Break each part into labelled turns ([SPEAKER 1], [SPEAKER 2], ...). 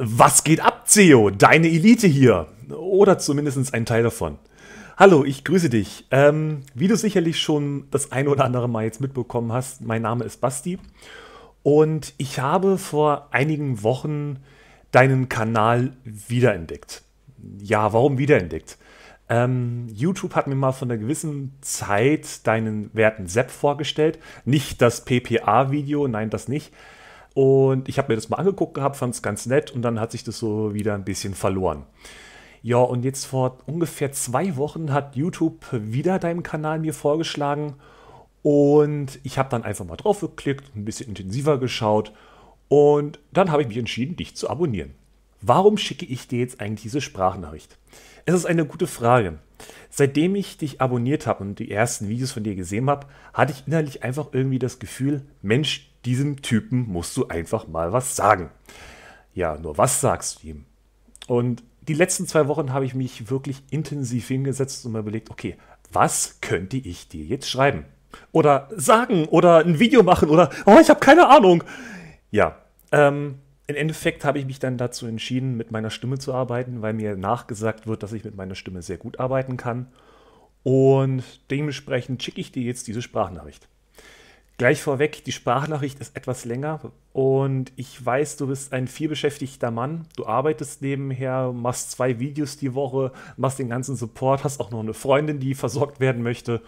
[SPEAKER 1] Was geht ab, CEO? Deine Elite hier. Oder zumindest ein Teil davon. Hallo, ich grüße dich. Ähm, wie du sicherlich schon das eine oder andere Mal jetzt mitbekommen hast, mein Name ist Basti. Und ich habe vor einigen Wochen deinen Kanal wiederentdeckt. Ja, warum wiederentdeckt? Ähm, YouTube hat mir mal von einer gewissen Zeit deinen werten Sepp vorgestellt. Nicht das PPA-Video, nein, das nicht und ich habe mir das mal angeguckt gehabt, fand es ganz nett und dann hat sich das so wieder ein bisschen verloren. Ja, und jetzt vor ungefähr zwei Wochen hat YouTube wieder deinem Kanal mir vorgeschlagen und ich habe dann einfach mal drauf geklickt, ein bisschen intensiver geschaut und dann habe ich mich entschieden, dich zu abonnieren. Warum schicke ich dir jetzt eigentlich diese Sprachnachricht? Es ist eine gute Frage. Seitdem ich dich abonniert habe und die ersten Videos von dir gesehen habe, hatte ich innerlich einfach irgendwie das Gefühl, Mensch, diesem Typen musst du einfach mal was sagen. Ja, nur was sagst du ihm? Und die letzten zwei Wochen habe ich mich wirklich intensiv hingesetzt und mir überlegt, okay, was könnte ich dir jetzt schreiben? Oder sagen oder ein Video machen oder, oh, ich habe keine Ahnung. Ja, ähm, im Endeffekt habe ich mich dann dazu entschieden, mit meiner Stimme zu arbeiten, weil mir nachgesagt wird, dass ich mit meiner Stimme sehr gut arbeiten kann. Und dementsprechend schicke ich dir jetzt diese Sprachnachricht. Gleich vorweg, die Sprachnachricht ist etwas länger und ich weiß, du bist ein vielbeschäftigter Mann. Du arbeitest nebenher, machst zwei Videos die Woche, machst den ganzen Support, hast auch noch eine Freundin, die versorgt werden möchte.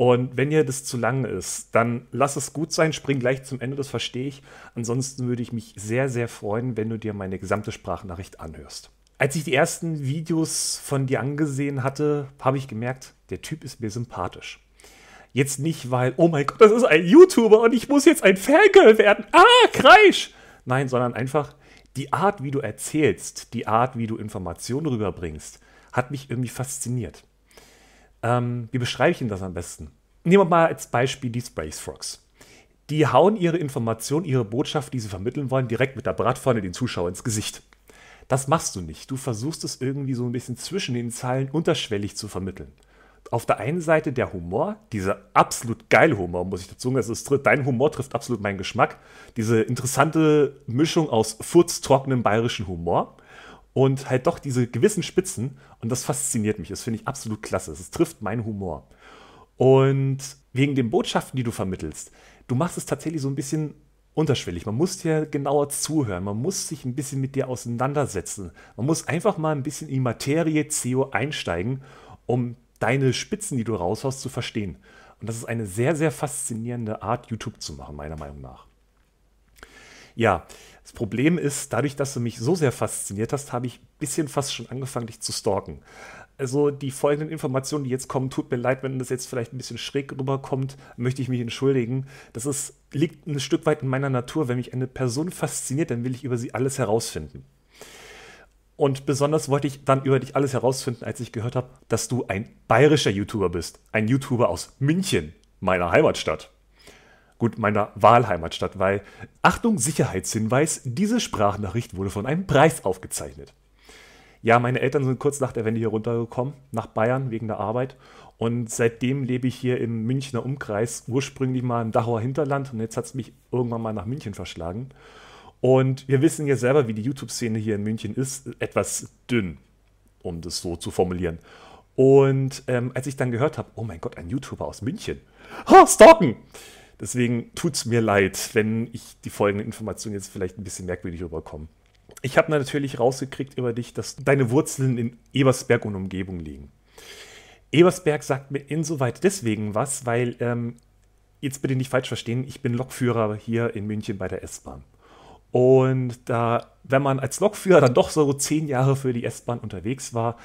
[SPEAKER 1] Und wenn dir das zu lang ist, dann lass es gut sein, spring gleich zum Ende, das verstehe ich. Ansonsten würde ich mich sehr, sehr freuen, wenn du dir meine gesamte Sprachnachricht anhörst. Als ich die ersten Videos von dir angesehen hatte, habe ich gemerkt, der Typ ist mir sympathisch. Jetzt nicht, weil, oh mein Gott, das ist ein YouTuber und ich muss jetzt ein Fangirl werden. Ah, Kreisch! Nein, sondern einfach die Art, wie du erzählst, die Art, wie du Informationen rüberbringst, hat mich irgendwie fasziniert. Ähm, wie beschreibe ich Ihnen das am besten? Nehmen wir mal als Beispiel die Space Frogs. Die hauen ihre Information, ihre Botschaft, die sie vermitteln wollen, direkt mit der Bratpfanne den Zuschauer ins Gesicht. Das machst du nicht. Du versuchst es irgendwie so ein bisschen zwischen den Zeilen unterschwellig zu vermitteln. Auf der einen Seite der Humor, dieser absolut geile Humor, muss ich dazu sagen, also dein Humor trifft absolut meinen Geschmack. Diese interessante Mischung aus furztrockenem bayerischen Humor und halt doch diese gewissen Spitzen. Und das fasziniert mich. Das finde ich absolut klasse. Es trifft meinen Humor. Und wegen den Botschaften, die du vermittelst, du machst es tatsächlich so ein bisschen unterschwellig. Man muss dir genauer zuhören. Man muss sich ein bisschen mit dir auseinandersetzen. Man muss einfach mal ein bisschen in die Materie CO einsteigen, um deine Spitzen, die du raushaust, zu verstehen. Und das ist eine sehr, sehr faszinierende Art, YouTube zu machen, meiner Meinung nach. Ja, das Problem ist, dadurch, dass du mich so sehr fasziniert hast, habe ich ein bisschen fast schon angefangen, dich zu stalken. Also die folgenden Informationen, die jetzt kommen, tut mir leid, wenn das jetzt vielleicht ein bisschen schräg rüberkommt, möchte ich mich entschuldigen. Das ist, liegt ein Stück weit in meiner Natur. Wenn mich eine Person fasziniert, dann will ich über sie alles herausfinden. Und besonders wollte ich dann über dich alles herausfinden, als ich gehört habe, dass du ein bayerischer YouTuber bist. Ein YouTuber aus München, meiner Heimatstadt gut, meiner Wahlheimatstadt, weil, Achtung, Sicherheitshinweis, diese Sprachnachricht wurde von einem Preis aufgezeichnet. Ja, meine Eltern sind kurz nach der Wende hier runtergekommen, nach Bayern wegen der Arbeit. Und seitdem lebe ich hier im Münchner Umkreis, ursprünglich mal im Dachauer Hinterland und jetzt hat es mich irgendwann mal nach München verschlagen. Und wir wissen ja selber, wie die YouTube-Szene hier in München ist, etwas dünn, um das so zu formulieren. Und ähm, als ich dann gehört habe, oh mein Gott, ein YouTuber aus München, ha, stalken! Deswegen tut es mir leid, wenn ich die folgenden Informationen jetzt vielleicht ein bisschen merkwürdig rüberkomme. Ich habe natürlich rausgekriegt über dich, dass deine Wurzeln in Ebersberg und Umgebung liegen. Ebersberg sagt mir insoweit deswegen was, weil, ähm, jetzt bitte nicht falsch verstehen, ich bin Lokführer hier in München bei der S-Bahn. Und da, wenn man als Lokführer dann doch so zehn Jahre für die S-Bahn unterwegs war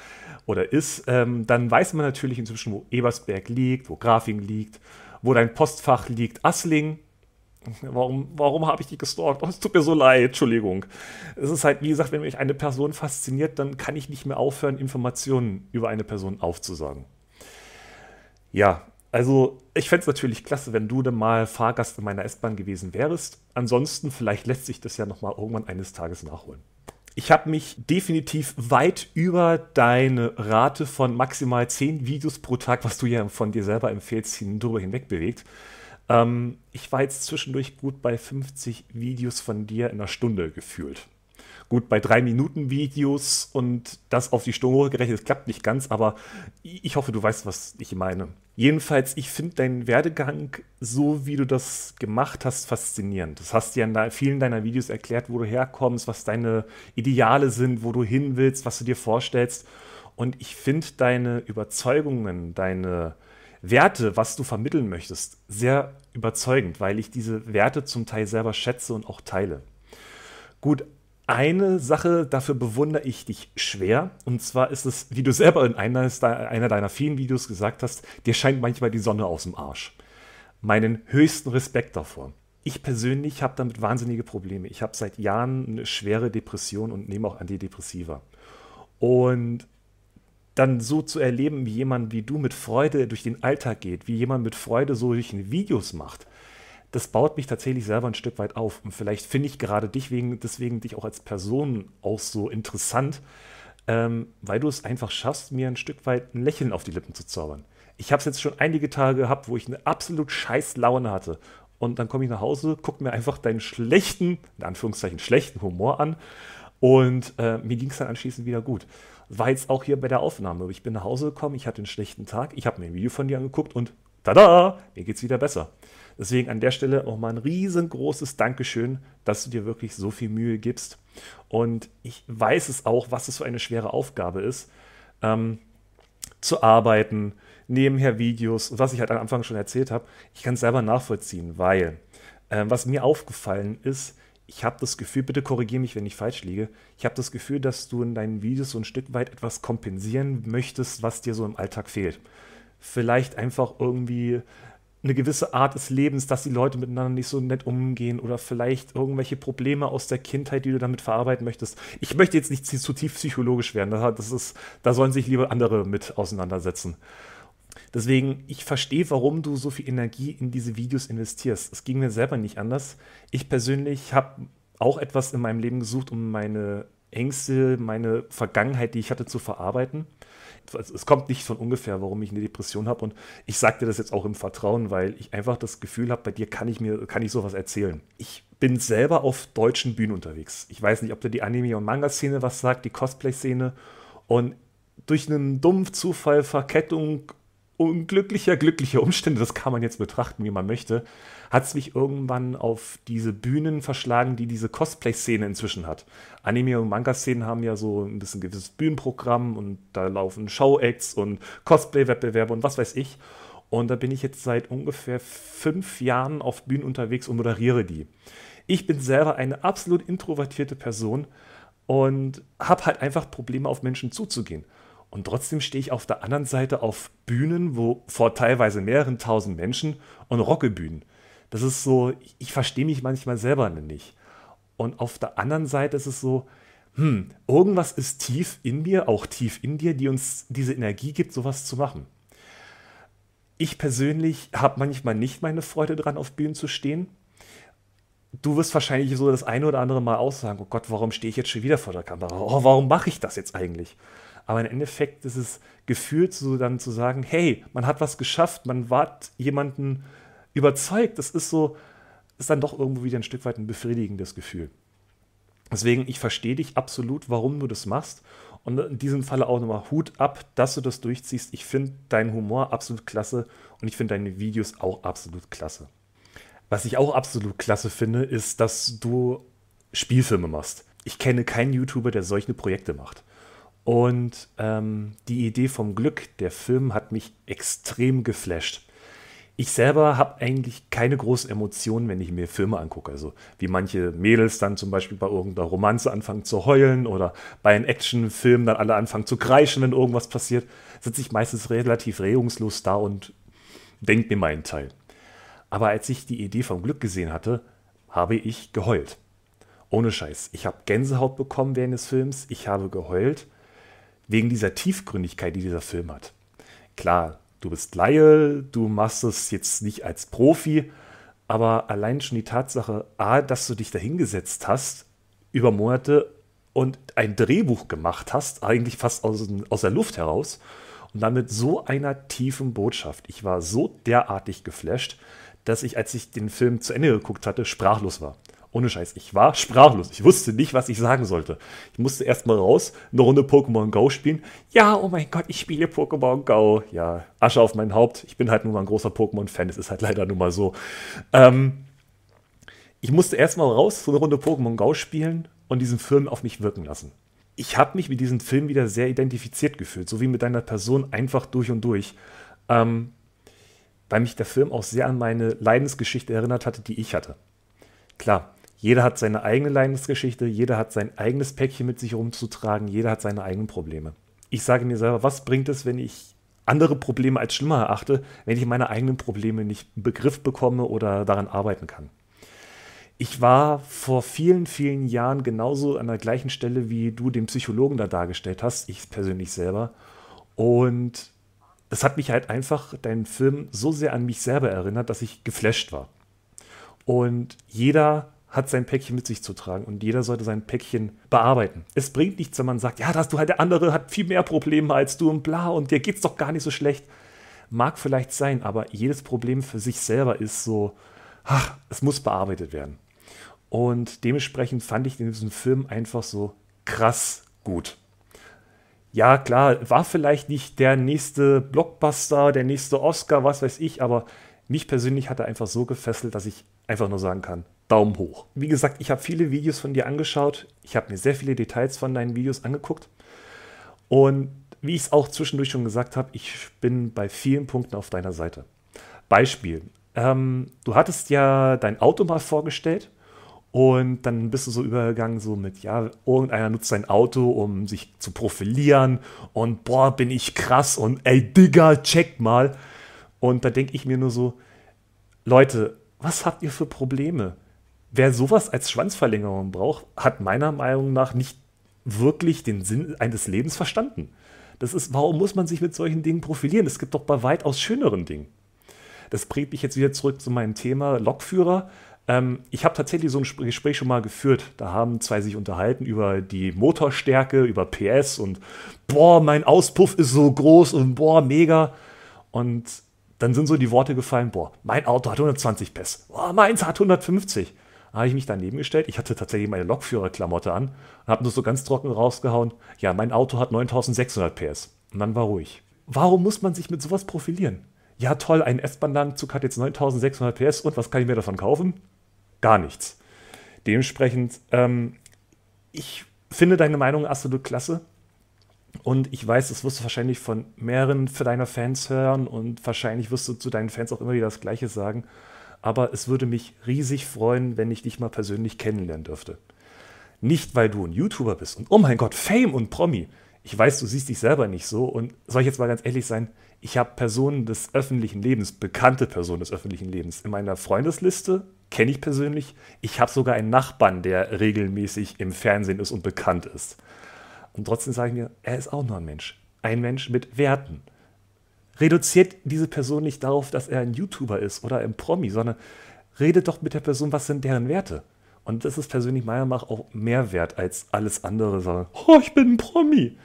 [SPEAKER 1] oder ist, ähm, dann weiß man natürlich inzwischen, wo Ebersberg liegt, wo Grafing liegt wo dein Postfach liegt. Assling, Warum, warum habe ich dich gestalkt? Oh, es tut mir so leid, Entschuldigung. Es ist halt, wie gesagt, wenn mich eine Person fasziniert, dann kann ich nicht mehr aufhören, Informationen über eine Person aufzusagen. Ja, also ich fände es natürlich klasse, wenn du denn mal Fahrgast in meiner S-Bahn gewesen wärst. Ansonsten, vielleicht lässt sich das ja nochmal irgendwann eines Tages nachholen. Ich habe mich definitiv weit über deine Rate von maximal 10 Videos pro Tag, was du ja von dir selber empfehlst, hin, drüber hinweg bewegt. Ähm, ich war jetzt zwischendurch gut bei 50 Videos von dir in einer Stunde gefühlt. Gut, bei 3-Minuten-Videos und das auf die Stunde gerechnet, das klappt nicht ganz, aber ich hoffe, du weißt, was ich meine. Jedenfalls, ich finde deinen Werdegang, so wie du das gemacht hast, faszinierend. Das hast du ja in vielen deiner Videos erklärt, wo du herkommst, was deine Ideale sind, wo du hin willst, was du dir vorstellst. Und ich finde deine Überzeugungen, deine Werte, was du vermitteln möchtest, sehr überzeugend, weil ich diese Werte zum Teil selber schätze und auch teile. Gut, eine Sache, dafür bewundere ich dich schwer. Und zwar ist es, wie du selber in einer, einer deiner vielen Videos gesagt hast, dir scheint manchmal die Sonne aus dem Arsch. Meinen höchsten Respekt davor. Ich persönlich habe damit wahnsinnige Probleme. Ich habe seit Jahren eine schwere Depression und nehme auch Antidepressiva. Und dann so zu erleben, wie jemand wie du mit Freude durch den Alltag geht, wie jemand mit Freude solche Videos macht, das baut mich tatsächlich selber ein Stück weit auf. Und vielleicht finde ich gerade dich wegen, deswegen dich auch als Person auch so interessant, ähm, weil du es einfach schaffst, mir ein Stück weit ein Lächeln auf die Lippen zu zaubern. Ich habe es jetzt schon einige Tage gehabt, wo ich eine absolut scheiß Laune hatte. Und dann komme ich nach Hause, gucke mir einfach deinen schlechten, in Anführungszeichen schlechten Humor an. Und äh, mir ging es dann anschließend wieder gut. War jetzt auch hier bei der Aufnahme. Ich bin nach Hause gekommen, ich hatte einen schlechten Tag, ich habe mir ein Video von dir angeguckt und tada, mir geht es wieder besser. Deswegen an der Stelle auch mal ein riesengroßes Dankeschön, dass du dir wirklich so viel Mühe gibst. Und ich weiß es auch, was es für eine schwere Aufgabe ist, ähm, zu arbeiten, nebenher Videos, was ich halt am Anfang schon erzählt habe. Ich kann es selber nachvollziehen, weil äh, was mir aufgefallen ist, ich habe das Gefühl, bitte korrigiere mich, wenn ich falsch liege, ich habe das Gefühl, dass du in deinen Videos so ein Stück weit etwas kompensieren möchtest, was dir so im Alltag fehlt. Vielleicht einfach irgendwie eine gewisse Art des Lebens, dass die Leute miteinander nicht so nett umgehen oder vielleicht irgendwelche Probleme aus der Kindheit, die du damit verarbeiten möchtest. Ich möchte jetzt nicht zu tief psychologisch werden. Das ist, da sollen sich lieber andere mit auseinandersetzen. Deswegen, ich verstehe, warum du so viel Energie in diese Videos investierst. Es ging mir selber nicht anders. Ich persönlich habe auch etwas in meinem Leben gesucht, um meine Ängste, meine Vergangenheit, die ich hatte, zu verarbeiten. Also es kommt nicht von ungefähr, warum ich eine Depression habe. Und ich sage dir das jetzt auch im Vertrauen, weil ich einfach das Gefühl habe, bei dir kann ich mir, kann ich sowas erzählen. Ich bin selber auf deutschen Bühnen unterwegs. Ich weiß nicht, ob dir die Anime- und Manga-Szene was sagt, die Cosplay-Szene. Und durch einen dummen Zufall, Verkettung unglücklicher, glücklicher Umstände, das kann man jetzt betrachten, wie man möchte, hat es mich irgendwann auf diese Bühnen verschlagen, die diese Cosplay-Szene inzwischen hat. Anime- und Manga-Szenen haben ja so ein bisschen gewisses Bühnenprogramm und da laufen Show-Acts und Cosplay-Wettbewerbe und was weiß ich. Und da bin ich jetzt seit ungefähr fünf Jahren auf Bühnen unterwegs und moderiere die. Ich bin selber eine absolut introvertierte Person und habe halt einfach Probleme, auf Menschen zuzugehen. Und trotzdem stehe ich auf der anderen Seite auf Bühnen, wo vor teilweise mehreren tausend Menschen und Rockebühnen. Das ist so, ich verstehe mich manchmal selber nicht. Und auf der anderen Seite ist es so, hm, irgendwas ist tief in mir, auch tief in dir, die uns diese Energie gibt, sowas zu machen. Ich persönlich habe manchmal nicht meine Freude dran, auf Bühnen zu stehen. Du wirst wahrscheinlich so das eine oder andere Mal aussagen, oh Gott, warum stehe ich jetzt schon wieder vor der Kamera? Oh, warum mache ich das jetzt eigentlich? Aber im Endeffekt ist es gefühlt so dann zu sagen, hey, man hat was geschafft, man war jemanden überzeugt. Das ist so, ist dann doch irgendwo wieder ein Stück weit ein befriedigendes Gefühl. Deswegen, ich verstehe dich absolut, warum du das machst. Und in diesem Falle auch nochmal Hut ab, dass du das durchziehst. Ich finde deinen Humor absolut klasse und ich finde deine Videos auch absolut klasse. Was ich auch absolut klasse finde, ist, dass du Spielfilme machst. Ich kenne keinen YouTuber, der solche Projekte macht. Und ähm, die Idee vom Glück, der Film hat mich extrem geflasht. Ich selber habe eigentlich keine großen Emotionen, wenn ich mir Filme angucke. Also wie manche Mädels dann zum Beispiel bei irgendeiner Romanze anfangen zu heulen oder bei einem Actionfilm dann alle anfangen zu kreischen, wenn irgendwas passiert, sitze ich meistens relativ regungslos da und denke mir meinen Teil. Aber als ich die Idee vom Glück gesehen hatte, habe ich geheult. Ohne Scheiß. Ich habe Gänsehaut bekommen während des Films, ich habe geheult wegen dieser Tiefgründigkeit, die dieser Film hat. Klar, du bist Laie, du machst es jetzt nicht als Profi, aber allein schon die Tatsache, A, dass du dich dahingesetzt hast über Monate und ein Drehbuch gemacht hast, eigentlich fast aus, aus der Luft heraus, und damit so einer tiefen Botschaft. Ich war so derartig geflasht, dass ich, als ich den Film zu Ende geguckt hatte, sprachlos war. Ohne Scheiß, ich war sprachlos. Ich wusste nicht, was ich sagen sollte. Ich musste erstmal raus, eine Runde Pokémon Go spielen. Ja, oh mein Gott, ich spiele Pokémon Go. Ja, Asche auf mein Haupt. Ich bin halt nur mal ein großer Pokémon-Fan. Es ist halt leider nun mal so. Ähm, ich musste erstmal raus, so eine Runde Pokémon Go spielen und diesen Film auf mich wirken lassen. Ich habe mich mit diesem Film wieder sehr identifiziert gefühlt, so wie mit deiner Person einfach durch und durch. Ähm, weil mich der Film auch sehr an meine Leidensgeschichte erinnert hatte, die ich hatte. Klar, jeder hat seine eigene Leidensgeschichte, jeder hat sein eigenes Päckchen mit sich rumzutragen, jeder hat seine eigenen Probleme. Ich sage mir selber, was bringt es, wenn ich andere Probleme als schlimmer erachte, wenn ich meine eigenen Probleme nicht im Begriff bekomme oder daran arbeiten kann? Ich war vor vielen, vielen Jahren genauso an der gleichen Stelle, wie du den Psychologen da dargestellt hast, ich persönlich selber. Und es hat mich halt einfach, dein Film, so sehr an mich selber erinnert, dass ich geflasht war. Und jeder hat sein Päckchen mit sich zu tragen und jeder sollte sein Päckchen bearbeiten. Es bringt nichts, wenn man sagt, ja, dass du halt der andere hat viel mehr Probleme als du und bla und dir geht's doch gar nicht so schlecht. Mag vielleicht sein, aber jedes Problem für sich selber ist so, ach, es muss bearbeitet werden. Und dementsprechend fand ich diesen Film einfach so krass gut. Ja, klar, war vielleicht nicht der nächste Blockbuster, der nächste Oscar, was weiß ich, aber mich persönlich hat er einfach so gefesselt, dass ich einfach nur sagen kann, Daumen hoch. Wie gesagt, ich habe viele Videos von dir angeschaut. Ich habe mir sehr viele Details von deinen Videos angeguckt. Und wie ich es auch zwischendurch schon gesagt habe, ich bin bei vielen Punkten auf deiner Seite. Beispiel. Ähm, du hattest ja dein Auto mal vorgestellt und dann bist du so übergegangen, so mit, ja, irgendeiner nutzt sein Auto, um sich zu profilieren und boah, bin ich krass und ey, Digga, check mal. Und da denke ich mir nur so, Leute, was habt ihr für Probleme? wer sowas als Schwanzverlängerung braucht, hat meiner Meinung nach nicht wirklich den Sinn eines Lebens verstanden. Das ist, warum muss man sich mit solchen Dingen profilieren? Es gibt doch bei weitaus schöneren Dingen. Das bringt mich jetzt wieder zurück zu meinem Thema Lokführer. Ähm, ich habe tatsächlich so ein Gespräch schon mal geführt. Da haben zwei sich unterhalten über die Motorstärke, über PS und boah, mein Auspuff ist so groß und boah, mega. Und dann sind so die Worte gefallen, boah, mein Auto hat 120 PS, boah, meins hat 150 habe ich mich daneben gestellt. Ich hatte tatsächlich meine Lokführerklamotte an und habe nur so ganz trocken rausgehauen, ja, mein Auto hat 9600 PS. Und dann war ruhig. Warum muss man sich mit sowas profilieren? Ja, toll, ein s bahn landzug hat jetzt 9600 PS und was kann ich mir davon kaufen? Gar nichts. Dementsprechend, ähm, ich finde deine Meinung absolut klasse. Und ich weiß, das wirst du wahrscheinlich von mehreren deiner Fans hören und wahrscheinlich wirst du zu deinen Fans auch immer wieder das Gleiche sagen aber es würde mich riesig freuen, wenn ich dich mal persönlich kennenlernen dürfte. Nicht, weil du ein YouTuber bist und oh mein Gott, Fame und Promi. Ich weiß, du siehst dich selber nicht so und soll ich jetzt mal ganz ehrlich sein, ich habe Personen des öffentlichen Lebens, bekannte Personen des öffentlichen Lebens in meiner Freundesliste, kenne ich persönlich. Ich habe sogar einen Nachbarn, der regelmäßig im Fernsehen ist und bekannt ist. Und trotzdem sage ich mir, er ist auch nur ein Mensch. Ein Mensch mit Werten reduziert diese Person nicht darauf, dass er ein YouTuber ist oder ein Promi, sondern redet doch mit der Person, was sind deren Werte. Und das ist persönlich meiner Meinung nach auch mehr wert als alles andere, sondern, oh, ich bin ein Promi.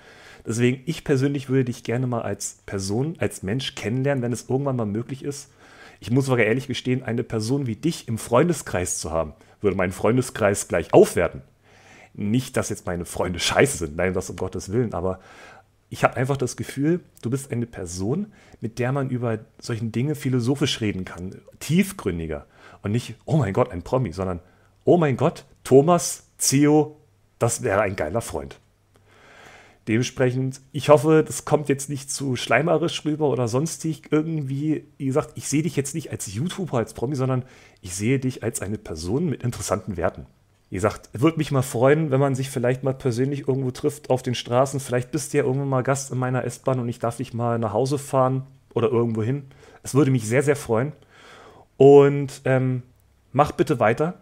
[SPEAKER 1] Deswegen, ich persönlich würde dich gerne mal als Person, als Mensch kennenlernen, wenn es irgendwann mal möglich ist. Ich muss sogar ehrlich gestehen, eine Person wie dich im Freundeskreis zu haben, würde meinen Freundeskreis gleich aufwerten. Nicht, dass jetzt meine Freunde scheiße sind, nein, das um Gottes Willen, aber ich habe einfach das Gefühl, du bist eine Person, mit der man über solche Dinge philosophisch reden kann, tiefgründiger. Und nicht, oh mein Gott, ein Promi, sondern, oh mein Gott, Thomas, Zio, das wäre ein geiler Freund. Dementsprechend, ich hoffe, das kommt jetzt nicht zu schleimerisch rüber oder sonstig irgendwie. Wie gesagt, ich sehe dich jetzt nicht als YouTuber, als Promi, sondern ich sehe dich als eine Person mit interessanten Werten wie gesagt, würde mich mal freuen, wenn man sich vielleicht mal persönlich irgendwo trifft auf den Straßen. Vielleicht bist du ja irgendwann mal Gast in meiner S-Bahn und ich darf dich mal nach Hause fahren oder irgendwo hin. Es würde mich sehr, sehr freuen. Und ähm, macht bitte weiter.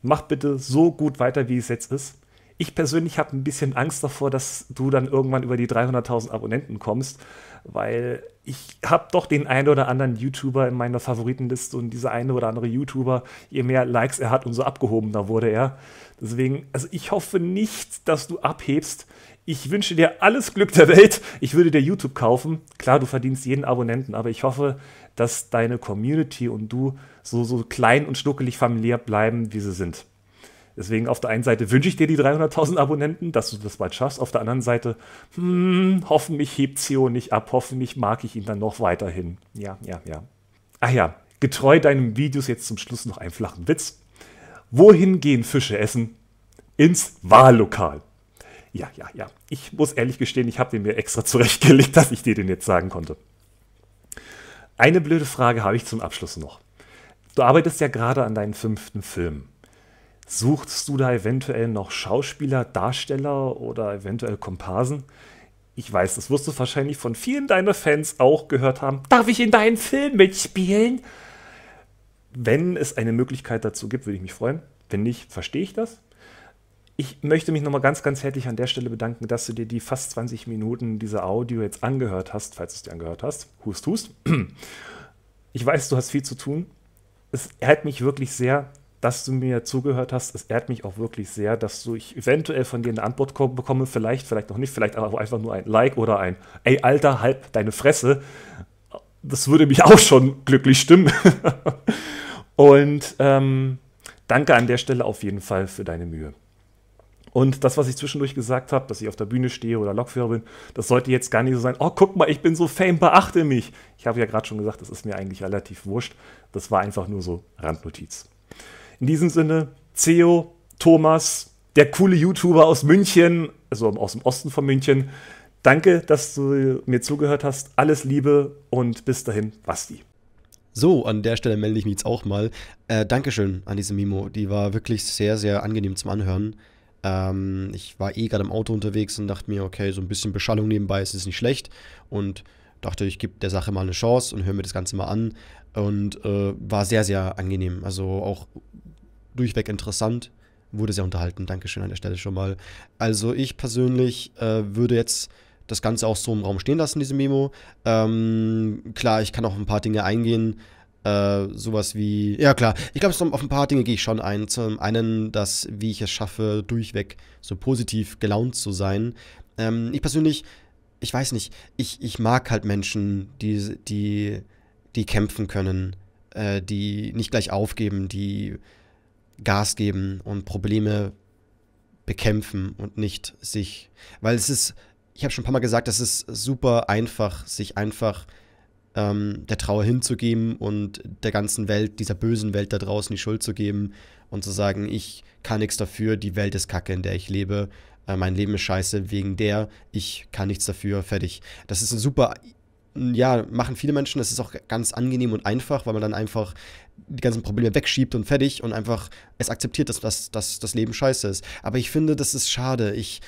[SPEAKER 1] Mach bitte so gut weiter, wie es jetzt ist. Ich persönlich habe ein bisschen Angst davor, dass du dann irgendwann über die 300.000 Abonnenten kommst, weil ich habe doch den einen oder anderen YouTuber in meiner Favoritenliste und dieser eine oder andere YouTuber, je mehr Likes er hat, umso abgehobener wurde er. Deswegen, also ich hoffe nicht, dass du abhebst. Ich wünsche dir alles Glück der Welt. Ich würde dir YouTube kaufen. Klar, du verdienst jeden Abonnenten, aber ich hoffe, dass deine Community und du so, so klein und schnuckelig familiär bleiben, wie sie sind. Deswegen auf der einen Seite wünsche ich dir die 300.000 Abonnenten, dass du das bald schaffst. Auf der anderen Seite, hm, hoffentlich hebt CEO nicht ab, hoffentlich mag ich ihn dann noch weiterhin. Ja, ja, ja. Ach ja, getreu deinen Videos jetzt zum Schluss noch einen flachen Witz. Wohin gehen Fische essen? Ins Wahllokal. Ja, ja, ja. Ich muss ehrlich gestehen, ich habe den mir extra zurechtgelegt, dass ich dir den jetzt sagen konnte. Eine blöde Frage habe ich zum Abschluss noch. Du arbeitest ja gerade an deinem fünften Film. Suchst du da eventuell noch Schauspieler, Darsteller oder eventuell Komparsen? Ich weiß, das wirst du wahrscheinlich von vielen deiner Fans auch gehört haben. Darf ich in deinen Film mitspielen? Wenn es eine Möglichkeit dazu gibt, würde ich mich freuen. Wenn nicht, verstehe ich das. Ich möchte mich nochmal ganz, ganz herzlich an der Stelle bedanken, dass du dir die fast 20 Minuten dieser Audio jetzt angehört hast, falls du es dir angehört hast. Hust, hust. Ich weiß, du hast viel zu tun. Es ehrt mich wirklich sehr, dass du mir zugehört hast. Es ehrt mich auch wirklich sehr, dass du ich eventuell von dir eine Antwort bekomme, vielleicht, vielleicht noch nicht, vielleicht aber einfach nur ein Like oder ein Ey, Alter, halb deine Fresse. Das würde mich auch schon glücklich stimmen. Und ähm, danke an der Stelle auf jeden Fall für deine Mühe. Und das, was ich zwischendurch gesagt habe, dass ich auf der Bühne stehe oder Lokführer bin, das sollte jetzt gar nicht so sein, oh, guck mal, ich bin so fame, beachte mich. Ich habe ja gerade schon gesagt, das ist mir eigentlich relativ wurscht. Das war einfach nur so Randnotiz. In diesem Sinne, Ceo, Thomas, der coole YouTuber aus München, also aus dem Osten von München, danke, dass du mir zugehört hast. Alles Liebe und bis dahin, Basti. So, an der Stelle melde ich mich jetzt auch mal. Äh, Dankeschön an diese
[SPEAKER 2] Mimo. Die war wirklich sehr, sehr angenehm zum Anhören. Ähm, ich war eh gerade im Auto unterwegs und dachte mir, okay, so ein bisschen Beschallung nebenbei ist jetzt nicht schlecht. Und dachte, ich gebe der Sache mal eine Chance und höre mir das Ganze mal an. Und äh, war sehr, sehr angenehm. Also auch durchweg interessant, wurde sehr unterhalten. Dankeschön an der Stelle schon mal. Also ich persönlich äh, würde jetzt das Ganze auch so im Raum stehen lassen, diese Memo. Ähm, klar, ich kann auch ein paar Dinge eingehen. Äh, sowas wie, ja klar, ich glaube, auf ein paar Dinge gehe ich schon ein. Zum einen, dass, wie ich es schaffe, durchweg so positiv gelaunt zu sein. Ähm, ich persönlich, ich weiß nicht, ich, ich mag halt Menschen, die, die, die kämpfen können, äh, die nicht gleich aufgeben, die Gas geben und Probleme bekämpfen und nicht sich, weil es ist, ich habe schon ein paar Mal gesagt, es ist super einfach, sich einfach ähm, der Trauer hinzugeben und der ganzen Welt, dieser bösen Welt da draußen die Schuld zu geben und zu sagen, ich kann nichts dafür, die Welt ist kacke, in der ich lebe, äh, mein Leben ist scheiße wegen der, ich kann nichts dafür, fertig. Das ist ein super ja, machen viele Menschen. Das ist auch ganz angenehm und einfach, weil man dann einfach die ganzen Probleme wegschiebt und fertig und einfach es akzeptiert, dass, dass, dass das Leben scheiße ist. Aber ich finde, das ist schade. Ich,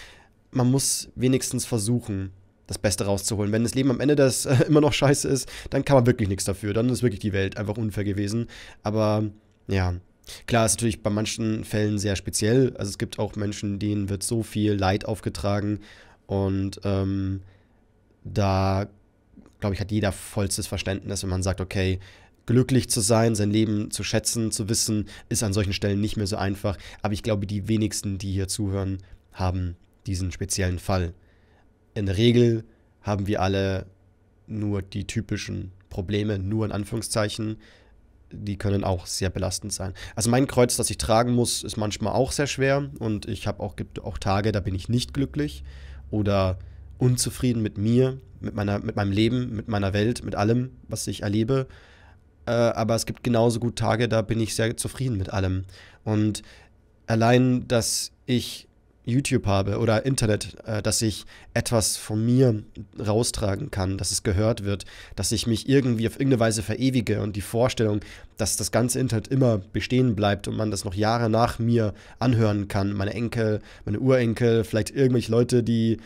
[SPEAKER 2] man muss wenigstens versuchen, das Beste rauszuholen. Wenn das Leben am Ende das äh, immer noch scheiße ist, dann kann man wirklich nichts dafür. Dann ist wirklich die Welt einfach unfair gewesen. Aber ja, Klar, ist natürlich bei manchen Fällen sehr speziell. Also es gibt auch Menschen, denen wird so viel Leid aufgetragen und ähm, da glaube ich, hat jeder vollstes Verständnis, wenn man sagt, okay, glücklich zu sein, sein Leben zu schätzen, zu wissen, ist an solchen Stellen nicht mehr so einfach. Aber ich glaube, die wenigsten, die hier zuhören, haben diesen speziellen Fall. In der Regel haben wir alle nur die typischen Probleme, nur in Anführungszeichen. Die können auch sehr belastend sein. Also mein Kreuz, das ich tragen muss, ist manchmal auch sehr schwer und ich habe auch, gibt auch Tage, da bin ich nicht glücklich oder unzufrieden mit mir, mit, meiner, mit meinem Leben, mit meiner Welt, mit allem, was ich erlebe. Äh, aber es gibt genauso gut Tage, da bin ich sehr zufrieden mit allem. Und allein, dass ich YouTube habe oder Internet, äh, dass ich etwas von mir raustragen kann, dass es gehört wird, dass ich mich irgendwie auf irgendeine Weise verewige und die Vorstellung, dass das ganze Internet immer bestehen bleibt und man das noch Jahre nach mir anhören kann, meine Enkel, meine Urenkel, vielleicht irgendwelche Leute, die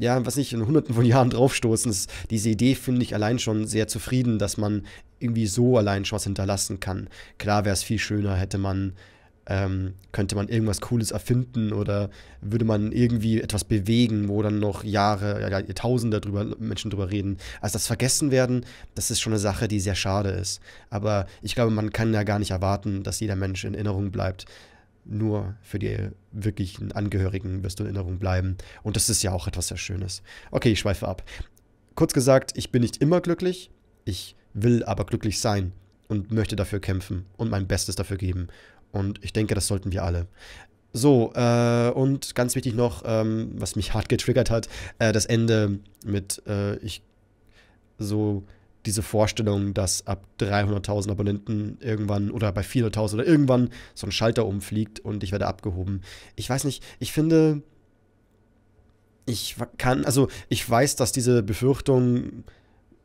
[SPEAKER 2] ja, was nicht, in hunderten von Jahren draufstoßen. Das, diese Idee finde ich allein schon sehr zufrieden, dass man irgendwie so allein schon was hinterlassen kann. Klar wäre es viel schöner, hätte man, ähm, könnte man irgendwas Cooles erfinden oder würde man irgendwie etwas bewegen, wo dann noch Jahre, ja, Jahrtausende drüber, Menschen drüber reden. Also das Vergessen werden, das ist schon eine Sache, die sehr schade ist. Aber ich glaube, man kann ja gar nicht erwarten, dass jeder Mensch in Erinnerung bleibt nur für die wirklichen Angehörigen wirst du in Erinnerung bleiben. Und das ist ja auch etwas sehr Schönes. Okay, ich schweife ab. Kurz gesagt, ich bin nicht immer glücklich, ich will aber glücklich sein und möchte dafür kämpfen und mein Bestes dafür geben. Und ich denke, das sollten wir alle. So, äh, und ganz wichtig noch, ähm, was mich hart getriggert hat, äh, das Ende mit, äh, ich so diese Vorstellung, dass ab 300.000 Abonnenten irgendwann oder bei 400.000 oder irgendwann so ein Schalter umfliegt und ich werde abgehoben. Ich weiß nicht, ich finde, ich kann, also ich weiß, dass diese Befürchtung,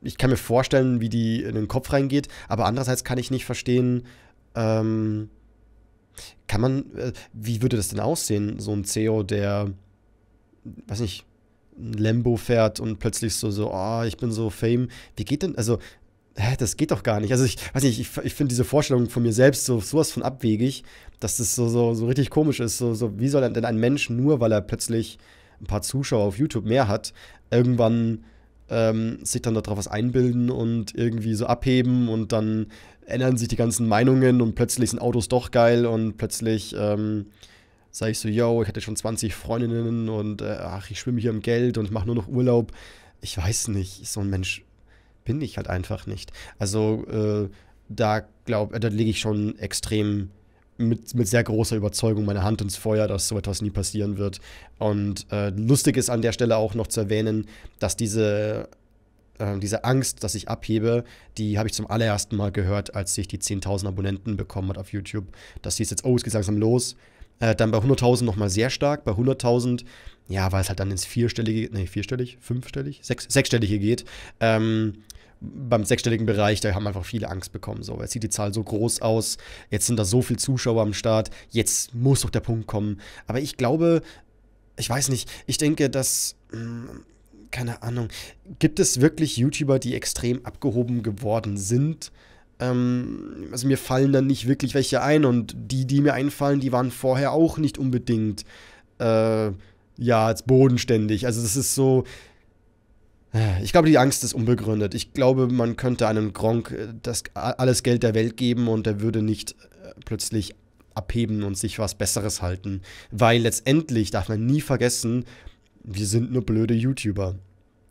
[SPEAKER 2] ich kann mir vorstellen, wie die in den Kopf reingeht, aber andererseits kann ich nicht verstehen, ähm, kann man, äh, wie würde das denn aussehen, so ein CEO, der, weiß nicht, Lambo fährt und plötzlich so, so, ah, oh, ich bin so Fame. Wie geht denn, also, hä, das geht doch gar nicht. Also, ich weiß nicht, ich, ich finde diese Vorstellung von mir selbst so sowas von abwegig, dass das so, so, so richtig komisch ist. So, so, wie soll denn ein Mensch nur, weil er plötzlich ein paar Zuschauer auf YouTube mehr hat, irgendwann ähm, sich dann darauf was einbilden und irgendwie so abheben und dann ändern sich die ganzen Meinungen und plötzlich sind Autos doch geil und plötzlich, ähm, sage ich so, yo, ich hatte schon 20 Freundinnen und äh, ach, ich schwimme hier im Geld und ich mache nur noch Urlaub. Ich weiß nicht, so ein Mensch bin ich halt einfach nicht. Also äh, da glaube, äh, da lege ich schon extrem mit, mit sehr großer Überzeugung meine Hand ins Feuer, dass so etwas nie passieren wird. Und äh, lustig ist an der Stelle auch noch zu erwähnen, dass diese äh, diese Angst, dass ich abhebe, die habe ich zum allerersten Mal gehört, als ich die 10.000 Abonnenten bekommen hat auf YouTube. Das hieß jetzt, oh, es geht langsam los. Äh, dann bei 100.000 nochmal sehr stark. Bei 100.000, ja, weil es halt dann ins vierstellige, nee, vierstellig, fünfstellig, sechs, sechsstellige geht. Ähm, beim sechsstelligen Bereich, da haben einfach viele Angst bekommen. So, jetzt sieht die Zahl so groß aus, jetzt sind da so viele Zuschauer am Start, jetzt muss doch der Punkt kommen. Aber ich glaube, ich weiß nicht, ich denke, dass. Mh, hm, keine Ahnung. Gibt es wirklich YouTuber, die extrem abgehoben geworden sind? Ähm, also mir fallen dann nicht wirklich welche ein und die, die mir einfallen, die waren vorher auch nicht unbedingt, äh, ja, jetzt bodenständig. Also das ist so, äh, ich glaube, die Angst ist unbegründet. Ich glaube, man könnte einem Gronk äh, das, alles Geld der Welt geben und er würde nicht äh, plötzlich abheben und sich was Besseres halten. Weil letztendlich darf man nie vergessen, wir sind nur blöde YouTuber.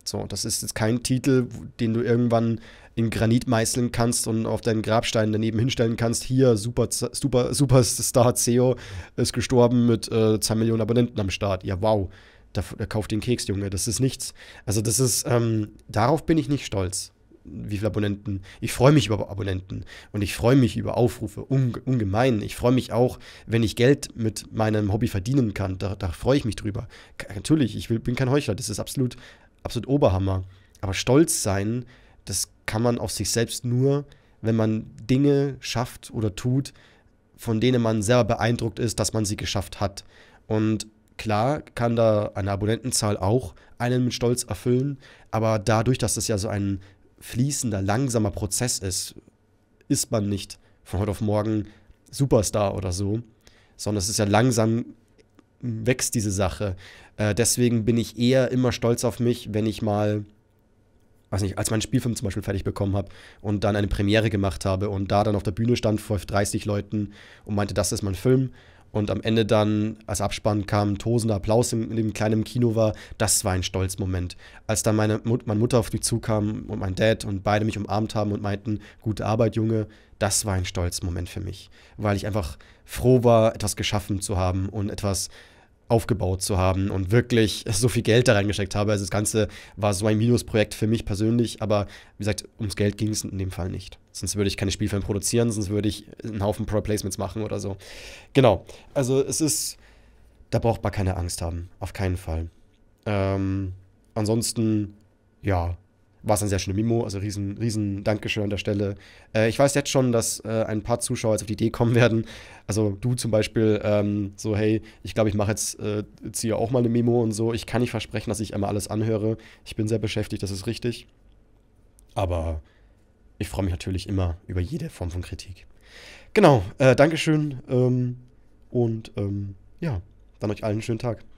[SPEAKER 2] So, das ist jetzt kein Titel, den du irgendwann in Granit meißeln kannst und auf deinen Grabstein daneben hinstellen kannst. Hier, super, super, Superstar CEO ist gestorben mit äh, 2 Millionen Abonnenten am Start. Ja, wow. Da, da kauft den Keks, Junge. Das ist nichts. Also, das ist, ähm, darauf bin ich nicht stolz wie viele Abonnenten. Ich freue mich über Abonnenten und ich freue mich über Aufrufe, unge ungemein. Ich freue mich auch, wenn ich Geld mit meinem Hobby verdienen kann. Da, da freue ich mich drüber. K natürlich, ich will, bin kein Heuchler, das ist absolut absolut Oberhammer. Aber stolz sein, das kann man auf sich selbst nur, wenn man Dinge schafft oder tut, von denen man selber beeindruckt ist, dass man sie geschafft hat. Und klar kann da eine Abonnentenzahl auch einen mit Stolz erfüllen, aber dadurch, dass das ja so ein fließender, langsamer Prozess ist, ist man nicht von heute auf morgen Superstar oder so, sondern es ist ja langsam wächst diese Sache. Äh, deswegen bin ich eher immer stolz auf mich, wenn ich mal, weiß nicht, als meinen Spielfilm zum Beispiel fertig bekommen habe und dann eine Premiere gemacht habe und da dann auf der Bühne stand vor 30 Leuten und meinte, das ist mein Film. Und am Ende dann, als Abspann kam, tosender Applaus in, in dem kleinen Kino war. Das war ein Stolzmoment. Als dann meine, Mut, meine Mutter auf mich zukam und mein Dad und beide mich umarmt haben und meinten, gute Arbeit, Junge, das war ein Stolzmoment für mich, weil ich einfach froh war, etwas geschaffen zu haben und etwas aufgebaut zu haben und wirklich so viel Geld da reingesteckt habe. Also das Ganze war so ein Minusprojekt für mich persönlich, aber wie gesagt, ums Geld ging es in dem Fall nicht. Sonst würde ich keine Spielfilme produzieren, sonst würde ich einen Haufen Pro Placements machen oder so. Genau. Also es ist, da braucht man keine Angst haben. Auf keinen Fall. Ähm, ansonsten, ja, war es eine sehr schöne Mimo. Also riesen, riesen Dankeschön an der Stelle. Äh, ich weiß jetzt schon, dass äh, ein paar Zuschauer jetzt auf die Idee kommen werden. Also du zum Beispiel, ähm, so hey, ich glaube, ich mache jetzt, äh, ziehe auch mal eine Mimo und so. Ich kann nicht versprechen, dass ich einmal alles anhöre. Ich bin sehr beschäftigt, das ist richtig. Aber ich freue mich natürlich immer über jede Form von Kritik. Genau, äh, Dankeschön ähm, und ähm, ja, dann euch allen einen schönen Tag.